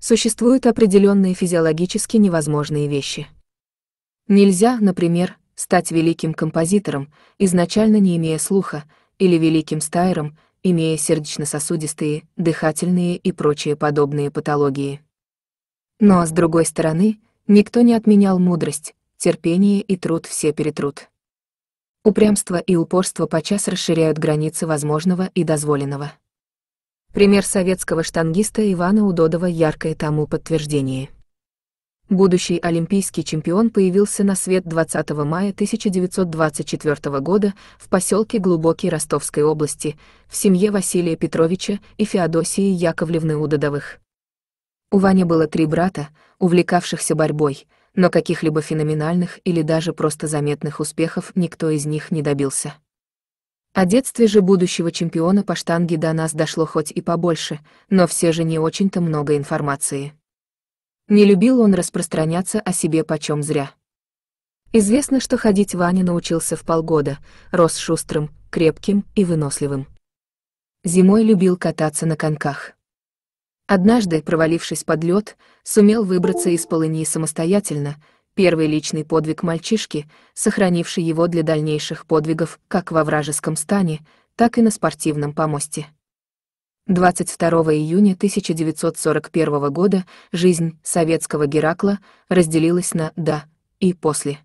Существуют определенные физиологически невозможные вещи. Нельзя, например, стать великим композитором, изначально не имея слуха, или великим стайером, имея сердечно-сосудистые, дыхательные и прочие подобные патологии. Но, с другой стороны, никто не отменял мудрость, терпение и труд все перетрут. Упрямство и упорство почас расширяют границы возможного и дозволенного. Пример советского штангиста Ивана Удодова яркое тому подтверждение. Будущий олимпийский чемпион появился на свет 20 мая 1924 года в поселке Глубокий Ростовской области, в семье Василия Петровича и Феодосии Яковлевны Удодовых. У Вани было три брата, увлекавшихся борьбой, но каких-либо феноменальных или даже просто заметных успехов никто из них не добился. О детстве же будущего чемпиона по штанге до нас дошло хоть и побольше, но все же не очень-то много информации. Не любил он распространяться о себе почем зря. Известно, что ходить Ваня научился в полгода, рос шустрым, крепким и выносливым. Зимой любил кататься на коньках. Однажды, провалившись под лед, сумел выбраться из полыни самостоятельно, первый личный подвиг мальчишки, сохранивший его для дальнейших подвигов как во вражеском стане, так и на спортивном помосте. 22 июня 1941 года жизнь советского Геракла разделилась на «да» и «после».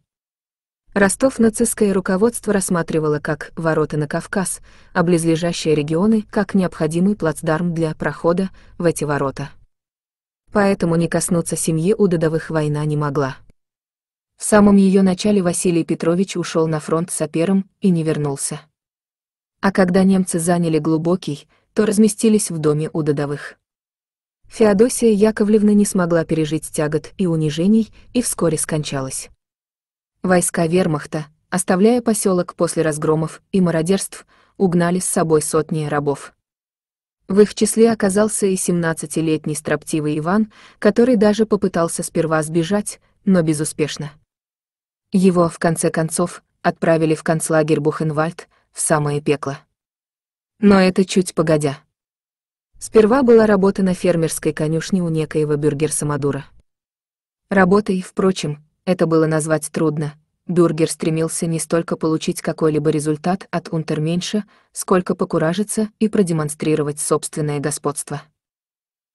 Ростов нацистское руководство рассматривало как ворота на Кавказ, а близлежащие регионы как необходимый плацдарм для прохода в эти ворота. Поэтому не коснуться семьи Удадовых война не могла. В самом ее начале Василий Петрович ушел на фронт сапером и не вернулся. А когда немцы заняли глубокий, то разместились в доме у Додовых. Феодосия Яковлевна не смогла пережить тягот и унижений и вскоре скончалась. Войска вермахта, оставляя поселок после разгромов и мародерств, угнали с собой сотни рабов. В их числе оказался и 17-летний строптивый Иван, который даже попытался сперва сбежать, но безуспешно. Его, в конце концов, отправили в концлагерь Бухенвальд, в самое пекло. Но это чуть погодя. Сперва была работа на фермерской конюшне у некоего бюргер-самодура. Работой, впрочем, это было назвать трудно. Бюргер стремился не столько получить какой-либо результат от унтерменьша, сколько покуражиться и продемонстрировать собственное господство.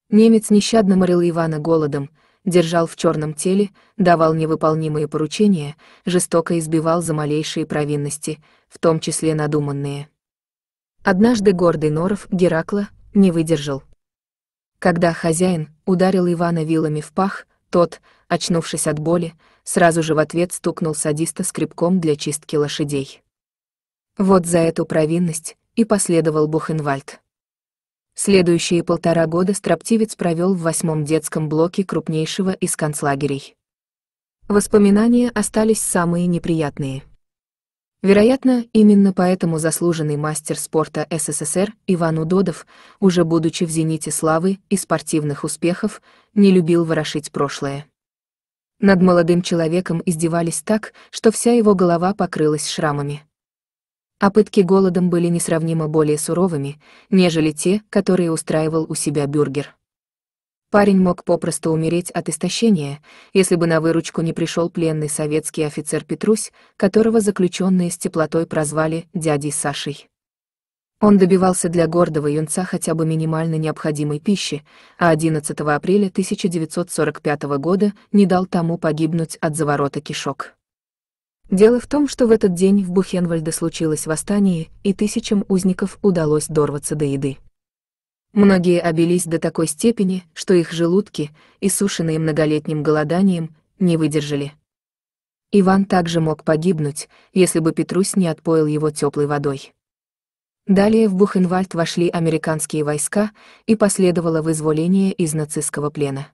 Немец нещадно морил Ивана голодом, держал в черном теле, давал невыполнимые поручения, жестоко избивал за малейшие провинности, в том числе надуманные. Однажды гордый Норов Геракла не выдержал. Когда хозяин ударил Ивана вилами в пах, тот, очнувшись от боли, сразу же в ответ стукнул садиста скребком для чистки лошадей. Вот за эту провинность и последовал Бухенвальд. Следующие полтора года строптивец провел в восьмом детском блоке крупнейшего из концлагерей. Воспоминания остались самые неприятные. Вероятно, именно поэтому заслуженный мастер спорта СССР Иван Удодов, уже будучи в зените славы и спортивных успехов, не любил ворошить прошлое. Над молодым человеком издевались так, что вся его голова покрылась шрамами а пытки голодом были несравнимо более суровыми, нежели те, которые устраивал у себя бюргер. Парень мог попросту умереть от истощения, если бы на выручку не пришел пленный советский офицер Петрусь, которого заключенные с теплотой прозвали «дядей Сашей». Он добивался для гордого юнца хотя бы минимально необходимой пищи, а 11 апреля 1945 года не дал тому погибнуть от заворота кишок. Дело в том, что в этот день в Бухенвальде случилось восстание, и тысячам узников удалось дорваться до еды. Многие обелись до такой степени, что их желудки, иссушенные многолетним голоданием, не выдержали. Иван также мог погибнуть, если бы Петрусь не отпоил его теплой водой. Далее в Бухенвальд вошли американские войска, и последовало вызволение из нацистского плена.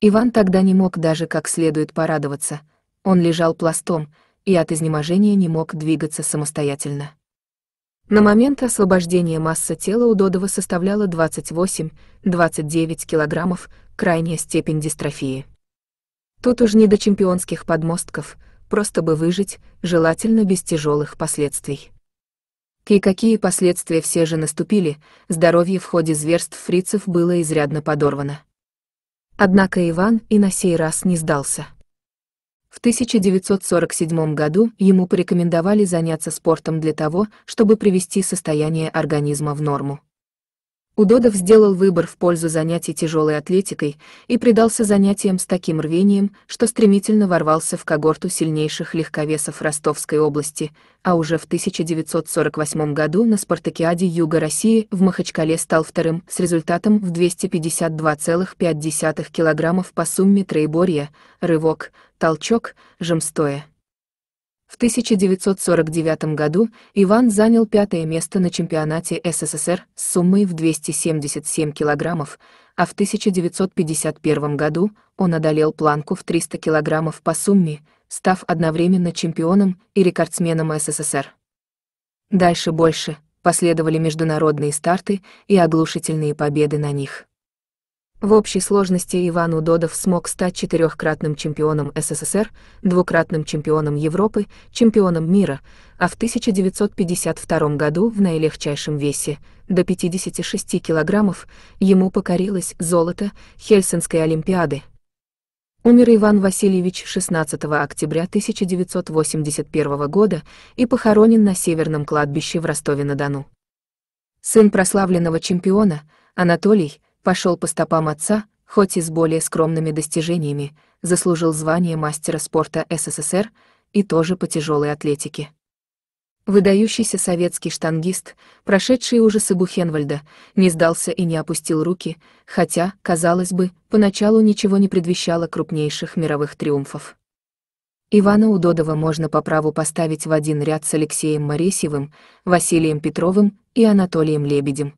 Иван тогда не мог даже как следует порадоваться — он лежал пластом и от изнеможения не мог двигаться самостоятельно. На момент освобождения масса тела у Додова составляла 28-29 килограммов, крайняя степень дистрофии. Тут уж не до чемпионских подмостков, просто бы выжить, желательно без тяжелых последствий. И какие последствия все же наступили, здоровье в ходе зверств фрицев было изрядно подорвано. Однако Иван и на сей раз не сдался. В 1947 году ему порекомендовали заняться спортом для того, чтобы привести состояние организма в норму. Удодов сделал выбор в пользу занятий тяжелой атлетикой и предался занятиям с таким рвением, что стремительно ворвался в когорту сильнейших легковесов Ростовской области, а уже в 1948 году на спартакиаде Юга России в Махачкале стал вторым с результатом в 252,5 килограммов по сумме троеборья, рывок, толчок, жемстоя. В 1949 году Иван занял пятое место на чемпионате СССР с суммой в 277 килограммов, а в 1951 году он одолел планку в 300 килограммов по сумме, став одновременно чемпионом и рекордсменом СССР. Дальше больше последовали международные старты и оглушительные победы на них. В общей сложности Иван Удодов смог стать четырехкратным чемпионом СССР, двукратным чемпионом Европы, чемпионом мира, а в 1952 году в наилегчайшем весе, до 56 килограммов, ему покорилось золото Хельсинской Олимпиады. Умер Иван Васильевич 16 октября 1981 года и похоронен на Северном кладбище в Ростове-на-Дону. Сын прославленного чемпиона, Анатолий, пошел по стопам отца, хоть и с более скромными достижениями, заслужил звание мастера спорта СССР и тоже по тяжелой атлетике. Выдающийся советский штангист, прошедший ужасы Бухенвальда, не сдался и не опустил руки, хотя, казалось бы, поначалу ничего не предвещало крупнейших мировых триумфов. Ивана Удодова можно по праву поставить в один ряд с Алексеем Моресьевым, Василием Петровым и Анатолием Лебедем.